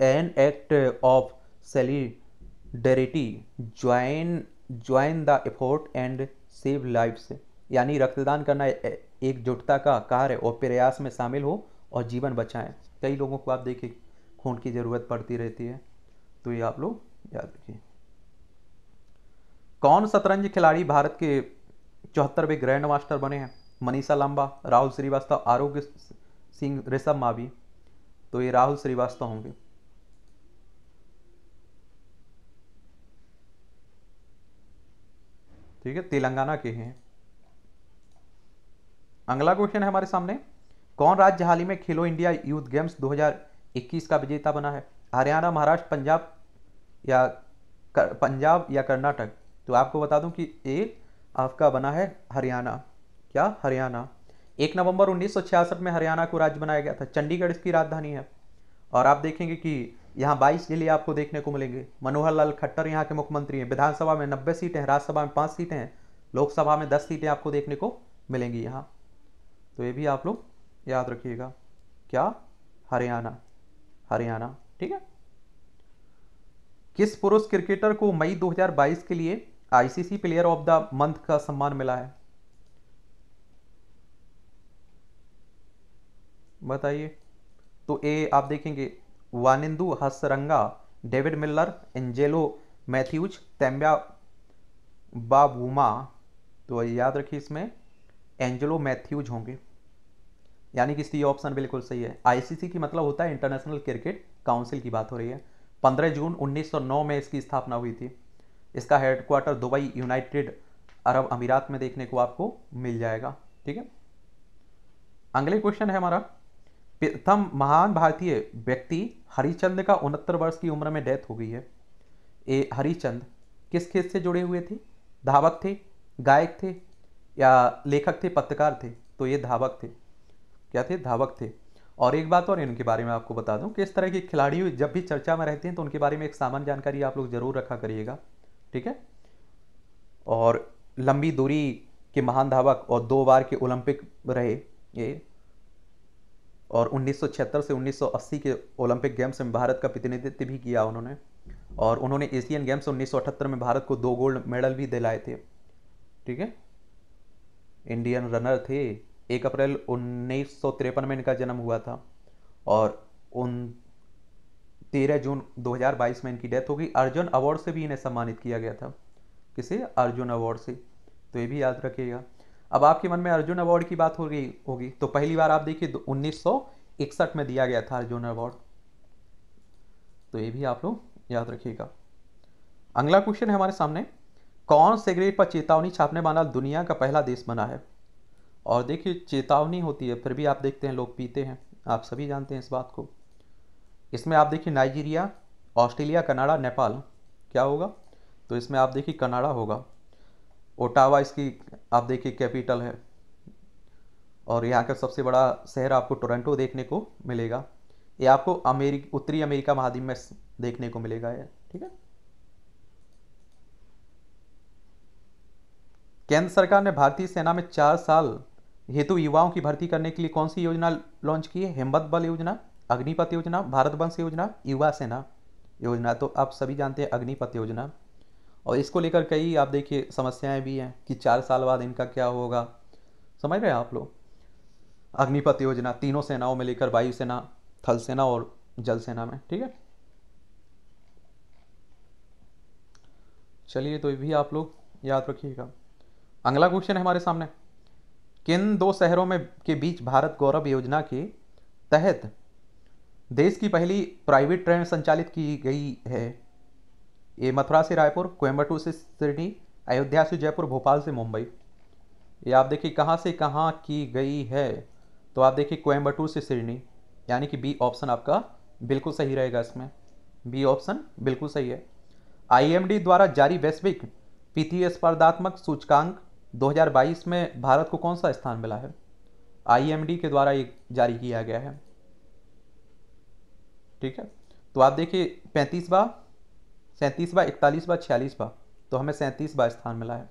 an act of solidarity join join the effort and save lives यानी रक्तदान करना एकजुटता का कार्य और प्रयास में शामिल हो और जीवन बचाएं कई लोगों को आप देखिए खून की ज़रूरत पड़ती रहती है तो ये आप लोग याद रखिए कौन शतरंज खिलाड़ी भारत के चौहत्तरवें ग्रैंड मास्टर बने हैं मनीषा लंबा राहुल श्रीवास्तव आरोग्य सिंह ऋषभ मावी तो ये राहुल श्रीवास्तव होंगे ठीक है तेलंगाना के हैं अगला क्वेश्चन है हमारे सामने कौन राज्य हाल ही में खेलो इंडिया यूथ गेम्स 2021 का विजेता बना है हरियाणा महाराष्ट्र पंजाब या कर, पंजाब या कर्नाटक तो आपको बता दूं कि ए आपका बना है हरियाणा क्या हरियाणा एक नवंबर 1966 में हरियाणा को राज्य बनाया गया था चंडीगढ़ इसकी राजधानी है और आप देखेंगे कि यहाँ 22 जिले आपको देखने को मिलेंगे मनोहर लाल खट्टर यहाँ के मुख्यमंत्री हैं विधानसभा में नब्बे सीटें हैं राज्यसभा में पाँच सीटें हैं लोकसभा में दस सीटें आपको देखने को मिलेंगी यहाँ तो ये भी आप लोग याद रखिएगा क्या हरियाणा हरियाणा ठीक है किस पुरुष क्रिकेटर को मई 2022 के लिए ICC player of the month का सम्मान मिला है बताइए तो ए आप देखेंगे Wanindu Hasaranga David Miller Angelo Mathews Temba Bavuma तो याद रखिए इसमें एंजेलो मैथ्यूज होंगे यानी कि सी ऑप्शन बिल्कुल सही है आईसीसी की मतलब होता है इंटरनेशनल क्रिकेट काउंसिल की बात हो रही है 15 जून 1909 में इसकी स्थापना हुई थी इसका हेडक्वार्टर दुबई यूनाइटेड अरब अमीरात में देखने को आपको मिल जाएगा ठीक है अगले क्वेश्चन है हमारा प्रथम महान भारतीय व्यक्ति हरिचंद का उनहत्तर वर्ष की उम्र में डेथ हो गई है ए हरिचंद किस खेत से जुड़े हुए थे धावक थे गायक थे या लेखक थे पत्रकार थे तो ये धावक थे क्या थे धावक थे और एक बात और इनके बारे में आपको बता दूं कि इस तरह के खिलाड़ी जब भी चर्चा में रहते हैं तो उनके बारे में एक सामान्य जानकारी आप लोग ज़रूर रखा करिएगा ठीक है और लंबी दूरी के महान धावक और दो बार के ओलंपिक रहे ये और 1976 से 1980 के ओलंपिक गेम्स में भारत का प्रतिनिधित्व भी किया उन्होंने और उन्होंने एशियन गेम्स उन्नीस में भारत को दो गोल्ड मेडल भी दिलाए थे ठीक है इंडियन रनर थे एक अप्रैल उन्नीस में इनका जन्म हुआ था और उन तेरह जून 2022 में इनकी डेथ होगी अर्जुन अवार्ड से भी इन्हें सम्मानित किया गया था किसे अर्जुन अवार्ड से तो ये भी याद रखिएगा अब आपके मन में अर्जुन अवार्ड की बात हो गई होगी तो पहली बार आप देखिए उन्नीस में दिया गया था अर्जुन अवार्ड तो ये भी आप लोग याद रखिएगा अगला क्वेश्चन है हमारे सामने कौन सिगरेट पर चेतावनी छापने वाला दुनिया का पहला देश बना है और देखिए चेतावनी होती है फिर भी आप देखते हैं लोग पीते हैं आप सभी जानते हैं इस बात को इसमें आप देखिए नाइजीरिया ऑस्ट्रेलिया कनाडा नेपाल क्या होगा तो इसमें आप देखिए कनाडा होगा ओटावा इसकी आप देखिए कैपिटल है और यहाँ का सबसे बड़ा शहर आपको टोरंटो देखने को मिलेगा ये आपको अमेरिक उत्तरी अमेरिका महाद्वीप में देखने को मिलेगा ये ठीक है केंद्र सरकार ने भारतीय सेना में चार साल हेतु युवाओं की भर्ती करने के लिए कौन सी योजना लॉन्च की है हिम्मत बल योजना अग्निपथ योजना भारत वंश योजना युवा सेना योजना तो आप सभी जानते हैं अग्निपथ योजना और इसको लेकर कई आप देखिए समस्याएं भी हैं कि चार साल बाद इनका क्या होगा समझ रहे हैं आप लोग अग्निपथ योजना तीनों सेनाओं में लेकर वायुसेना थल सेना और जल सेना में ठीक है चलिए तो भी आप लोग याद रखिएगा अगला क्वेश्चन है हमारे सामने किन दो शहरों में के बीच भारत गौरव योजना के तहत देश की पहली प्राइवेट ट्रेन संचालित की गई है ये मथुरा से रायपुर कोयम्बटूर से सिडनी अयोध्या से जयपुर भोपाल से मुंबई ये आप देखिए कहाँ से कहाँ की गई है तो आप देखिए कोयम्बटूर से सिरनी यानी कि बी ऑप्शन आपका बिल्कुल सही रहेगा इसमें बी ऑप्शन बिल्कुल सही है आईएमडी द्वारा जारी वैश्विक पीतीय स्पर्धात्मक सूचकांक 2022 में भारत को कौन सा स्थान मिला है आईएमडी e के द्वारा ये जारी किया गया है ठीक है तो आप देखिए पैंतीसवा सैंतीसवा इकतालीसवा छियालीसवा तो हमें सैंतीसवा स्थान मिला है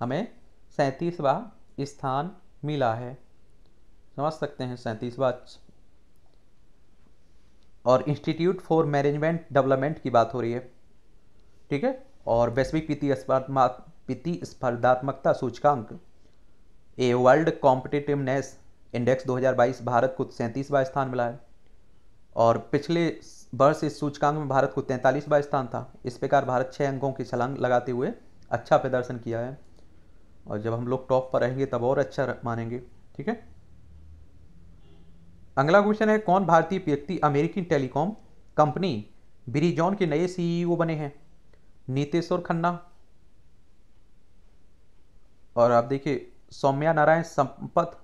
हमें सैंतीसवा स्थान मिला है समझ सकते हैं सैंतीसवा और इंस्टीट्यूट फॉर मैनेजमेंट डेवलपमेंट की बात हो रही है ठीक है और वैश्विक वित्तीय पिति स्पर्धात्मकता सूचकांक ए वर्ल्ड कॉम्पिटिटिवनेस इंडेक्स 2022 भारत को सैंतीसवा स्थान मिला है और पिछले वर्ष इस सूचकांक में भारत को तैंतालीसवा स्थान था इस प्रकार भारत छः अंकों की छलांग लगाते हुए अच्छा प्रदर्शन किया है और जब हम लोग टॉप पर रहेंगे तब और अच्छा मानेंगे ठीक है अगला क्वेश्चन है कौन भारतीय व्यक्ति अमेरिकी टेलीकॉम कंपनी ब्रिजॉन के नए सीईओ e बने हैं नीतेश्वर खन्ना और आप देखिए सौम्या नारायण संपत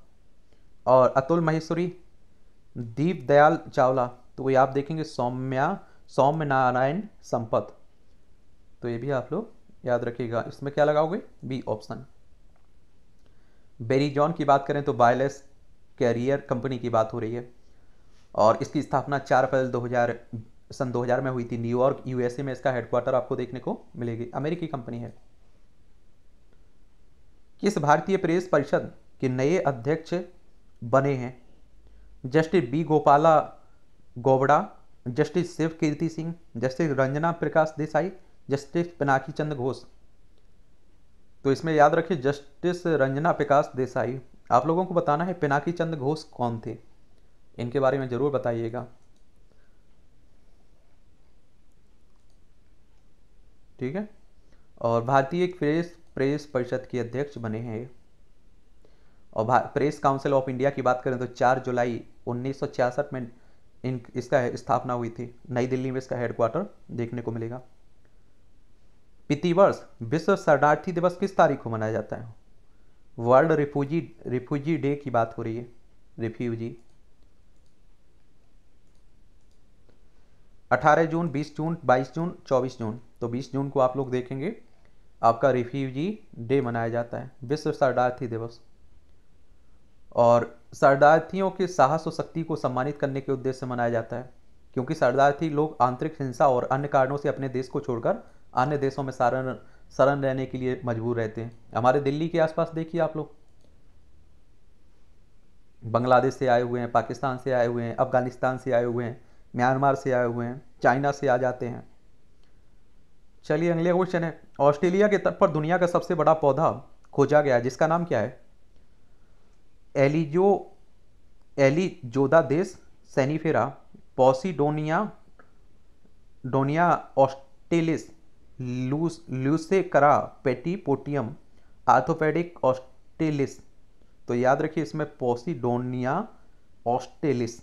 और अतुल महेश्वरी दीप दयाल चावला तो ये आप देखेंगे सौम्या सौम्य नारायण संपत तो ये भी आप लोग याद रखिएगा इसमें क्या लगाओगे बी ऑप्शन बेरी जॉन की बात करें तो वायरलेस कैरियर कंपनी की बात हो रही है और इसकी स्थापना चार अप्रैल 2000 सन 2000 में हुई थी न्यूयॉर्क यूएसए में इसका हेडक्वार्टर आपको देखने को मिलेगी अमेरिकी कंपनी है किस भारतीय प्रेस परिषद के नए अध्यक्ष बने हैं justice B Gopala Gowda justice Shiv Kirti Singh justice Ranjana Prakash Desai justice Pinaki Chand Ghosh तो इसमें याद रखिए जस्टिस रंजना प्रकाश देसाई आप लोगों को बताना है पिनाकी चंद घोष कौन थे इनके बारे में ज़रूर बताइएगा ठीक है और भारतीय प्रेस प्रेस परिषद के अध्यक्ष बने हैं और प्रेस काउंसिल ऑफ इंडिया की बात करें तो 4 जुलाई उन्नीस में इन इसका स्थापना हुई थी नई दिल्ली में इसका हेडक्वार्टर देखने को मिलेगा प्रतिवर्ष विश्व शरणार्थी दिवस किस तारीख को मनाया जाता है वर्ल्ड रिफ्यूजी रिफ्यूजी डे की बात हो रही है रिफ्यूजी 18 जून 20 जून 22 जून 24 जून तो 20 जून को आप लोग देखेंगे आपका रिफ्यूजी डे मनाया जाता है विश्व शरणार्थी दिवस और शरणार्थियों के साहस और शक्ति को सम्मानित करने के उद्देश्य से मनाया जाता है क्योंकि शरणार्थी लोग आंतरिक हिंसा और अन्य कारणों से अपने देश को छोड़कर अन्य देशों में शरण शरण रहने के लिए मजबूर रहते हैं हमारे दिल्ली के आसपास देखिए आप लोग बांग्लादेश से आए हुए हैं पाकिस्तान से आए हुए हैं अफगानिस्तान से आए हुए हैं म्यांमार से आए हुए हैं चाइना से आ जाते हैं चलिए अगले क्वेश्चन है ऑस्ट्रेलिया के तट पर दुनिया का सबसे बड़ा पौधा खोजा गया जिसका नाम क्या है एलिजो एलिजोदा देश सैनीफेरा पॉसिडोनिया डोनिया ऑस्टेलिस लूस पेटी पेटीपोटियम आर्थोपेडिक ऑस्टेलिस तो याद रखिए इसमें पॉसिडोनिया ऑस्टेलिस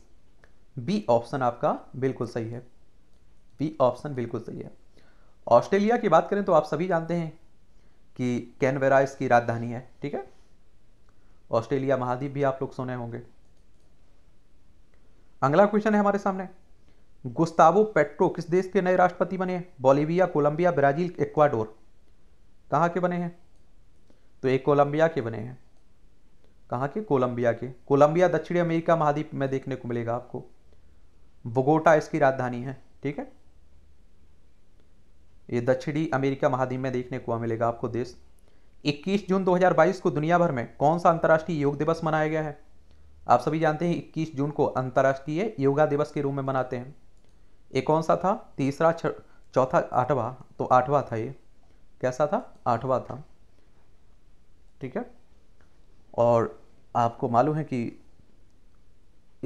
बी ऑप्शन आपका बिल्कुल सही है बी ऑप्शन बिल्कुल सही है ऑस्ट्रेलिया की बात करें तो आप सभी जानते हैं कि कैनवेरा इसकी राजधानी है ठीक है ऑस्ट्रेलिया महाद्वीप भी आप लोग सुने होंगे अगला क्वेश्चन है हमारे सामने गुस्तावो पेट्रो किस देश के नए राष्ट्रपति बने बोलीविया कोलंबिया ब्राजील इक्वाडोर कहाँ के बने हैं तो एक कोलंबिया के बने हैं कहाँ के कोलंबिया के कोलंबिया दक्षिणी अमेरिका महाद्वीप में देखने को मिलेगा आपको बोगोटा इसकी राजधानी है ठीक है ये दक्षिणी अमेरिका महाद्वीप में देखने को मिलेगा आपको देश 21 जून 2022 को दुनिया भर में कौन सा अंतर्राष्ट्रीय योग दिवस मनाया गया है आप सभी जानते हैं 21 जून को अंतर्राष्ट्रीय योगा दिवस के रूप में मनाते हैं ये कौन सा था तीसरा चौथा आठवा तो आठवा था ये कैसा था आठवां था ठीक है और आपको मालूम है कि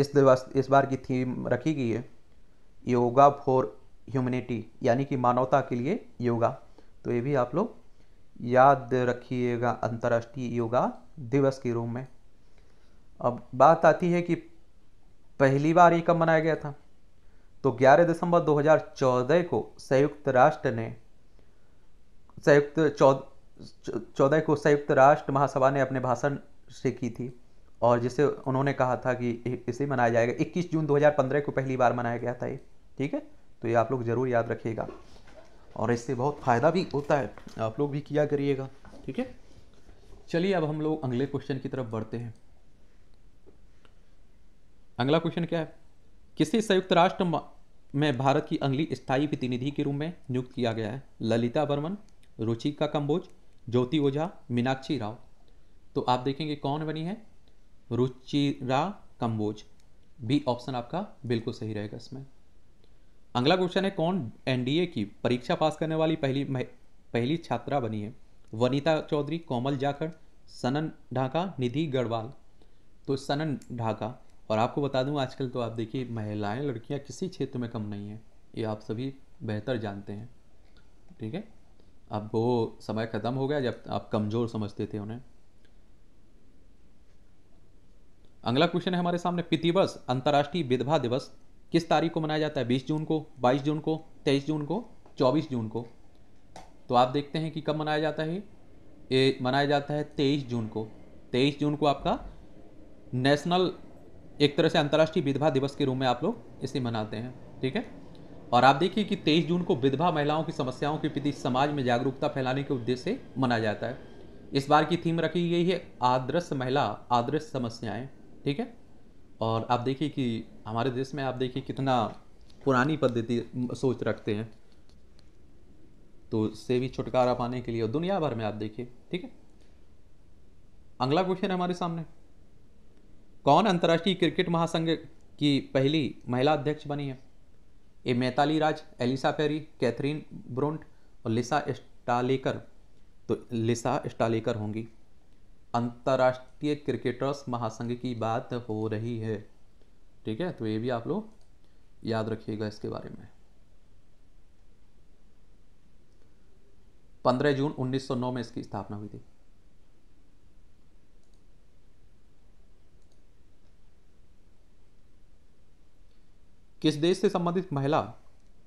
इस दिवस इस बार की थीम रखी गई है योगा फॉर ह्यूमनिटी यानी कि मानवता के लिए योगा तो ये भी आप लोग याद रखिएगा अंतर्राष्ट्रीय योगा दिवस के रूप में अब बात आती है कि पहली बार ये कब मनाया गया था तो 11 दिसंबर 2014 को संयुक्त राष्ट्र ने संयुक्त चौदह को संयुक्त राष्ट्र महासभा ने अपने भाषण से की थी और जिसे उन्होंने कहा था कि इसे मनाया जाएगा 21 जून 2015 को पहली बार मनाया गया था ये ठीक है तो ये आप लोग ज़रूर याद रखिएगा और इससे बहुत फ़ायदा भी होता है आप लोग भी किया करिएगा ठीक है चलिए अब हम लोग अगले क्वेश्चन की तरफ बढ़ते हैं अगला क्वेश्चन क्या है किसी संयुक्त राष्ट्र में भारत की अगली स्थायी प्रतिनिधि के रूप में नियुक्त किया गया है ललिता वर्मन रुचिका कंबोज ज्योति ओझा मीनाक्षी राव तो आप देखेंगे कौन बनी है रुचिरा कंबोज बी ऑप्शन आपका बिल्कुल सही रहेगा इसमें अगला क्वेश्चन है कौन एनडीए की परीक्षा पास करने वाली पहली पहली छात्रा बनी है वनीता चौधरी कोमल जाखड़ सनन ढाका निधि गढ़वाल तो सनन ढाका और आपको बता दूं आजकल तो आप देखिए महिलाएं लड़कियां किसी क्षेत्र में कम नहीं हैं ये आप सभी बेहतर जानते हैं ठीक है अब वो समय ख़त्म हो गया जब आप कमज़ोर समझते थे उन्हें अगला क्वेश्चन है हमारे सामने पितिवस अंतर्राष्ट्रीय विधवा दिवस किस तारीख को मनाया जाता है बीस जून को बाईस जून को तेईस जून को चौबीस जून को तो आप देखते हैं कि कब मनाया जाता है ये मनाया जाता है तेईस जून को तेईस जून को आपका नेशनल एक तरह से अंतर्राष्ट्रीय विधवा दिवस के रूप में आप लोग इसे मनाते हैं ठीक है और आप देखिए कि 23 जून को विधवा महिलाओं की समस्याओं के प्रति समाज में जागरूकता फैलाने के उद्देश्य से मनाया जाता है इस बार की थीम रखी गई है आदर्श महिला आदर्श समस्याएं ठीक है और आप देखिए कि हमारे देश में आप देखिए कितना पुरानी पद्धति सोच रखते हैं तो से भी छुटकारा पाने के लिए दुनिया भर में आप देखिए ठीक है अगला क्वेश्चन है हमारे सामने कौन अंतर्राष्ट्रीय क्रिकेट महासंघ की पहली महिला अध्यक्ष बनी है ए Mithali Raj Ellyse Perry Katherine Brunt और लिसा स्टालेकर तो लिसा स्टालेकर होंगी अंतर्राष्ट्रीय क्रिकेटर्स महासंघ की बात हो रही है ठीक है तो ये भी आप लोग याद रखिएगा इसके बारे में 15 जून 1909 में इसकी स्थापना हुई थी किस देश से संबंधित महिला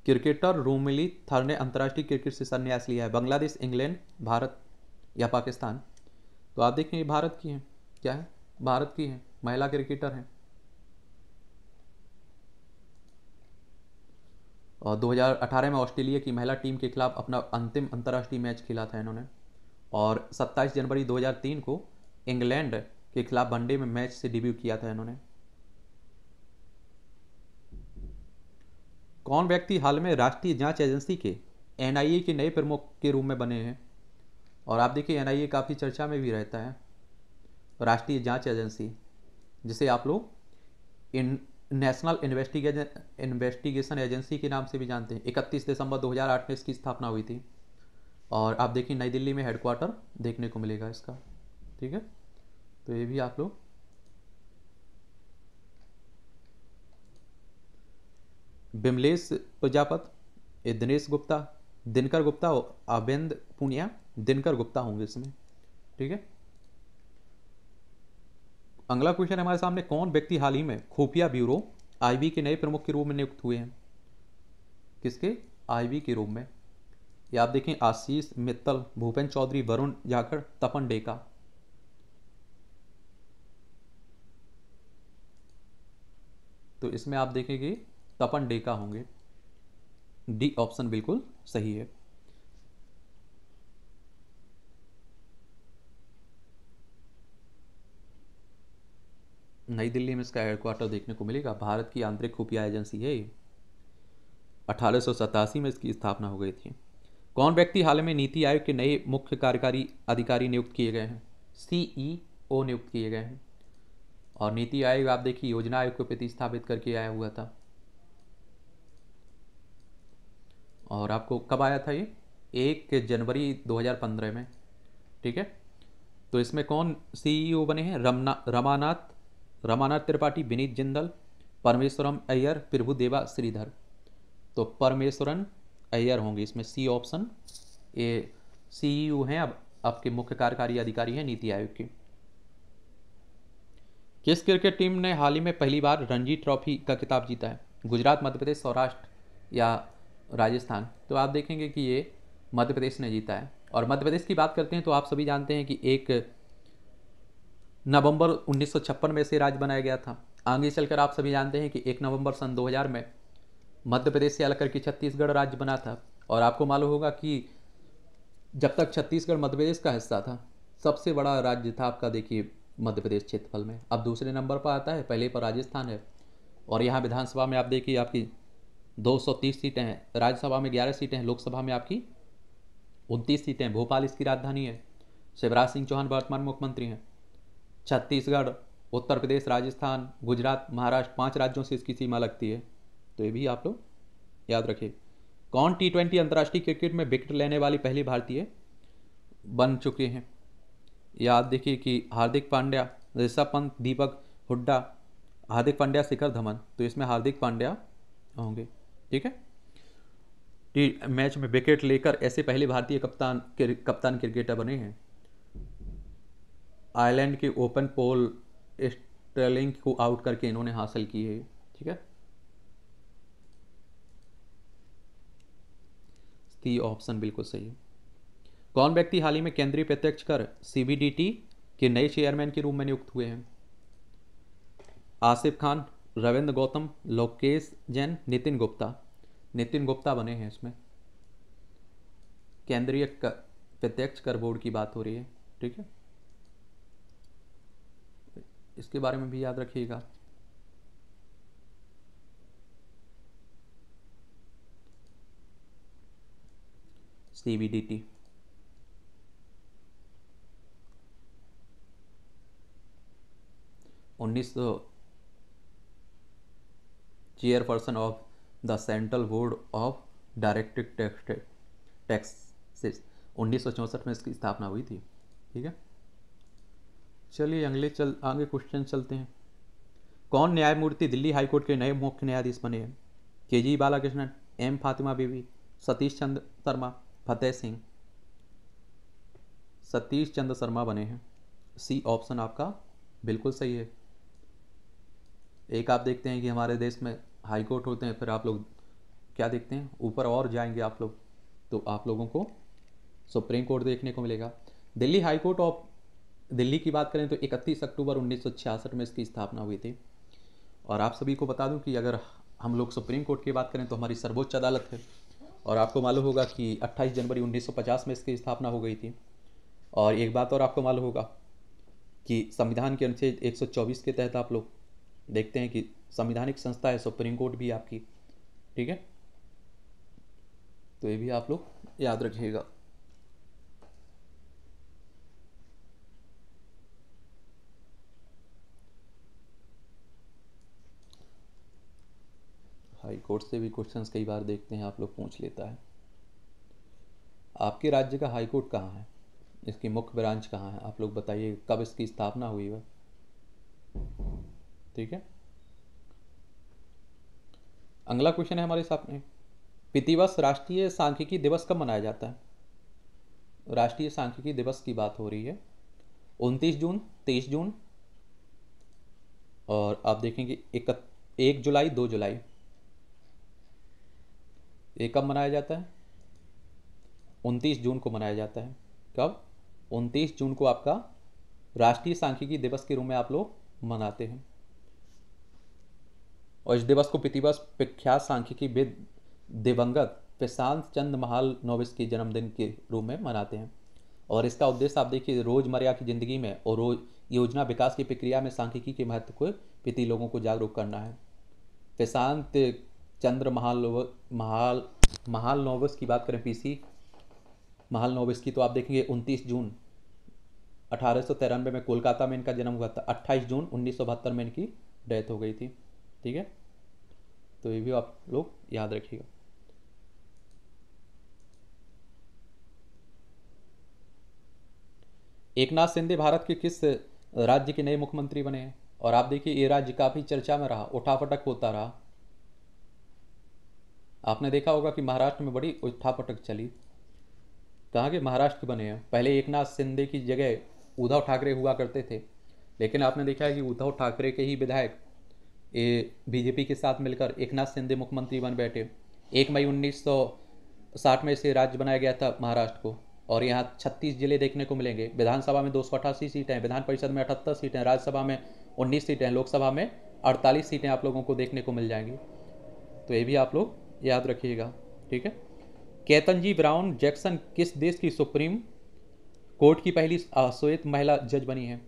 क्रिकेटर रोमिली थर ने अंतर्राष्ट्रीय क्रिकेट से संन्यास लिया है बांग्लादेश इंग्लैंड भारत या पाकिस्तान तो आप देखें ये भारत की हैं क्या है भारत की हैं महिला क्रिकेटर हैं और 2018 में ऑस्ट्रेलिया की महिला टीम के खिलाफ अपना अंतिम अंतर्राष्ट्रीय मैच खेला था इन्होंने और 27 जनवरी 2003 को इंग्लैंड के खिलाफ वनडे में मैच से डेब्यू किया था इन्होंने कौन व्यक्ति हाल में राष्ट्रीय जांच एजेंसी के एनआईए के नए प्रमुख के रूप में बने हैं और आप देखिए एन काफ़ी चर्चा में भी रहता है राष्ट्रीय जांच एजेंसी जिसे आप लोग इन नेशनल इन्वेस्टिगे इन्वेस्टिगेशन एजेंसी के नाम से भी जानते हैं 31 दिसंबर 2008 में इसकी स्थापना हुई थी और आप देखिए नई दिल्ली में हेडक्वार्टर देखने को मिलेगा इसका ठीक है तो ये भी आप लोग बिमलेश प्रजापत दिनेश गुप्ता दिनकर गुप्ता अबिंद पुनिया दिनकर गुप्ता होंगे इसमें ठीक है अगला क्वेश्चन हमारे सामने कौन व्यक्ति हाल ही में खुफिया ब्यूरो आईबी के नए प्रमुख के रूप में नियुक्त हुए हैं किसके आईबी के रूप में या आप देखें आशीष मित्तल भूपेन चौधरी वरुण जाकर तपन डेका तो इसमें आप देखेंगे तपन डेका होंगे डी ऑप्शन बिल्कुल सही है नई दिल्ली में इसका हेडक्वार्टर देखने को मिलेगा भारत की आंतरिक खुफिया एजेंसी है अठारह में इसकी स्थापना हो गई थी कौन व्यक्ति हाल में नीति आयोग के नए मुख्य कार्यकारी अधिकारी नियुक्त किए गए हैं सीईओ e नियुक्त किए गए हैं और नीति आयोग आप देखिए योजना आयोग को प्रतिस्थापित करके आया हुआ था और आपको कब आया था ये एक जनवरी 2015 में ठीक है तो इसमें कौन सीईओ e बने हैं रमना रमानाथ रमानाथ त्रिपाठी विनीत जिंदल परमेश्वरम अय्यर प्रभुदेवा श्रीधर तो परमेश्वरन अय्यर होंगे इसमें C option A C you हैं अब आपके मुख्य कार्यकारी अधिकारी हैं नीति आयोग के किस क्रिकेट टीम ने हाल ही में पहली बार रणजी ट्रॉफी का खिताब जीता है गुजरात मध्य प्रदेश सौराष्ट्र या राजस्थान तो आप देखेंगे कि ये मध्य प्रदेश ने जीता है और मध्य प्रदेश की बात करते हैं तो आप सभी जानते हैं कि एक नवंबर उन्नीस में से राज्य बनाया गया था आगे चलकर आप सभी जानते हैं कि एक नवंबर सन 2000 में मध्य प्रदेश से अलग करके छत्तीसगढ़ राज्य बना था और आपको मालूम होगा कि जब तक छत्तीसगढ़ मध्य प्रदेश का हिस्सा था सबसे बड़ा राज्य था आपका देखिए मध्य प्रदेश क्षेत्रफल में अब दूसरे नंबर पर आता है पहले पर राजस्थान है और यहाँ विधानसभा में आप देखिए आपकी 230 सीटें हैं राज्यसभा में 11 सीटें हैं लोकसभा में आपकी उनतीस सीटें भोपाल इसकी राजधानी है शिवराज सिंह चौहान वर्तमान मुख्यमंत्री हैं छत्तीसगढ़ उत्तर प्रदेश राजस्थान गुजरात महाराष्ट्र पांच राज्यों से इसकी सीमा लगती है तो ये भी आप लोग याद रखिए कौन टी ट्वेंटी अंतर्राष्ट्रीय क्रिकेट में विकेट लेने वाली पहली भारतीय बन चुके हैं याद देखिए कि हार्दिक पांड्या ऋषभ पंत दीपक हुड्डा हार्दिक पांड्या शिखर धमन तो इसमें हार्दिक पांड्या होंगे ठीक है टी मैच में विकेट लेकर ऐसे पहले भारतीय कप्तान कप्तान क्रिकेटर बने हैं आयरलैंड के ओपन पोल स्टर्लिंग को आउट करके इन्होंने हासिल की है ठीक है सी ऑप्शन बिल्कुल सही है कौन व्यक्ति हाल ही में केंद्रीय प्रत्यक्ष कर सीबीडीटी के नए चेयरमैन के रूप में नियुक्त हुए हैं आसिफ खान रविंद्र गौतम लोकेश जैन नितिन गुप्ता नितिन गुप्ता बने हैं इसमें केंद्रीय प्रत्यक्ष कर बोर्ड की बात हो रही है ठीक है इसके बारे में भी याद रखिएगा सी टी उन्नीस सौ chairperson of the central board of directed tax उन्नीस सौ चौंसठ में इसकी स्थापना हुई थी ठीक है चलिए अगले चल आगे क्वेश्चन चलते हैं कौन न्यायमूर्ति दिल्ली हाईकोर्ट के नए मुख्य न्यायाधीश बने हैं के जी बालाकृष्णन एम फातिमा बीवी सतीश चंद्र शर्मा फतेह सिंह सतीश चंद्र शर्मा बने हैं सी ऑप्शन आपका बिल्कुल सही है एक आप देखते हैं कि हमारे देश में हाई कोर्ट होते हैं फिर आप लोग क्या देखते हैं ऊपर और जाएंगे आप लोग तो आप लोगों को सुप्रीम कोर्ट देखने को मिलेगा Delhi high court of Delhi की बात करें तो इकतीस अक्टूबर उन्नीस में इसकी स्थापना हुई थी और आप सभी को बता दूं कि अगर हम लोग सुप्रीम कोर्ट की बात करें तो हमारी सर्वोच्च अदालत है और आपको मालूम होगा कि 28 जनवरी 1950 में इसकी स्थापना हो गई थी और एक बात और आपको मालूम होगा कि संविधान के अनुच्छेद 124 के तहत आप लोग देखते हैं कि संविधानिक संस्था है सुप्रीम कोर्ट भी आपकी ठीक है तो ये भी आप लोग याद रखिएगा हाई कोर्ट से भी क्वेश्चन कई बार देखते हैं आप लोग पूछ लेता है आपके राज्य का हाई कोर्ट कहाँ है इसकी मुख्य ब्रांच कहाँ है आप लोग बताइए कब इसकी स्थापना हुई है ठीक है अगला क्वेश्चन है हमारे सामने पितिवस राष्ट्रीय सांख्यिकी दिवस कब मनाया जाता है राष्ट्रीय सांख्यिकी दिवस की बात हो रही है उनतीस जून तेईस जून और आप देखेंगे एक, एक जुलाई दो जुलाई ये कब मनाया जाता है उनतीस जून को मनाया जाता है कब उनतीस जून को आपका राष्ट्रीय सांख्यिकी दिवस के रूप में आप लोग मनाते हैं और इस दिवस को प्रतिवर्ष प्रख्यात सांख्यिकी विद दिवंगत प्रशांत चंद महाल नोविस के जन्मदिन के रूप में मनाते हैं और इसका उद्देश्य आप देखिए रोजमर्रा की ज़िंदगी में और रोज योजना विकास की प्रक्रिया में सांख्यिकी के महत्व को प्रति लोगों को जागरूक करना है प्रशांत चंद्र महालोव महाल महाल नोवस की बात करें पीसी महाल नोवस की तो आप देखेंगे 29 जून अठारह में कोलकाता में इनका जन्म हुआ था 28 जून उन्नीस में इनकी डेथ हो गई थी ठीक है तो ये भी आप लोग याद रखिएगा एकनाथ शिंदे भारत के किस राज्य के नए मुख्यमंत्री बने हैं और आप देखिए ये राज्य काफ़ी चर्चा में रहा उठाफटक होता रहा आपने देखा होगा कि महाराष्ट्र में बड़ी उत्थापटक चली कहाँ के महाराष्ट्र के बने हैं पहले एक नाथ शिंदे की जगह उद्धव ठाकरे हुआ करते थे लेकिन आपने देखा है कि उद्धव ठाकरे के ही विधायक ये बीजेपी के साथ मिलकर एक नाथ शिंदे मुख्यमंत्री बन बैठे एक मई उन्नीस साठ में से राज्य बनाया गया था महाराष्ट्र को और यहाँ छत्तीस जिले देखने को मिलेंगे विधानसभा में दो सौ अठासी सीटें हैं विधान परिषद में अठहत्तर सीटें राज्यसभा में उन्नीस सीटें हैं लोकसभा में अड़तालीस सीटें आप लोगों को देखने को मिल जाएंगी तो ये भी आप लोग याद रखिएगा ठीक है कैतनजी ब्राउन जैक्सन किस देश की सुप्रीम कोर्ट की पहली श्वेत महिला जज बनी है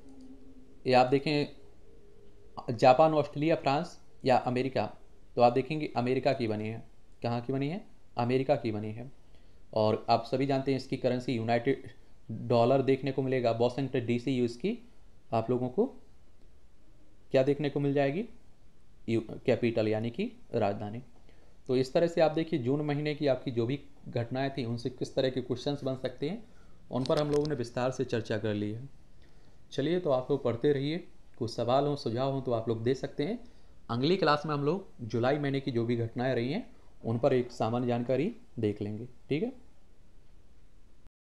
ये आप देखें जापान ऑस्ट्रेलिया फ्रांस या अमेरिका तो आप देखेंगे अमेरिका की बनी है कहाँ की बनी है अमेरिका की बनी है और आप सभी जानते हैं इसकी करेंसी यूनाइटेड डॉलर देखने को मिलेगा वॉशिंगटन डीसी यूज की आप लोगों को क्या देखने को मिल जाएगी कैपिटल यानी कि राजधानी तो इस तरह से आप देखिए जून महीने की आपकी जो भी घटनाएँ थी उनसे किस तरह के क्वेश्चन बन सकते हैं उन पर हम लोगों ने विस्तार से चर्चा कर ली है चलिए तो आप लोग पढ़ते रहिए कुछ सवाल हों सुझाव हों तो आप लोग दे सकते हैं अगली क्लास में हम लोग जुलाई महीने की जो भी घटनाएँ रही हैं उन पर एक सामान्य जानकारी देख लेंगे ठीक है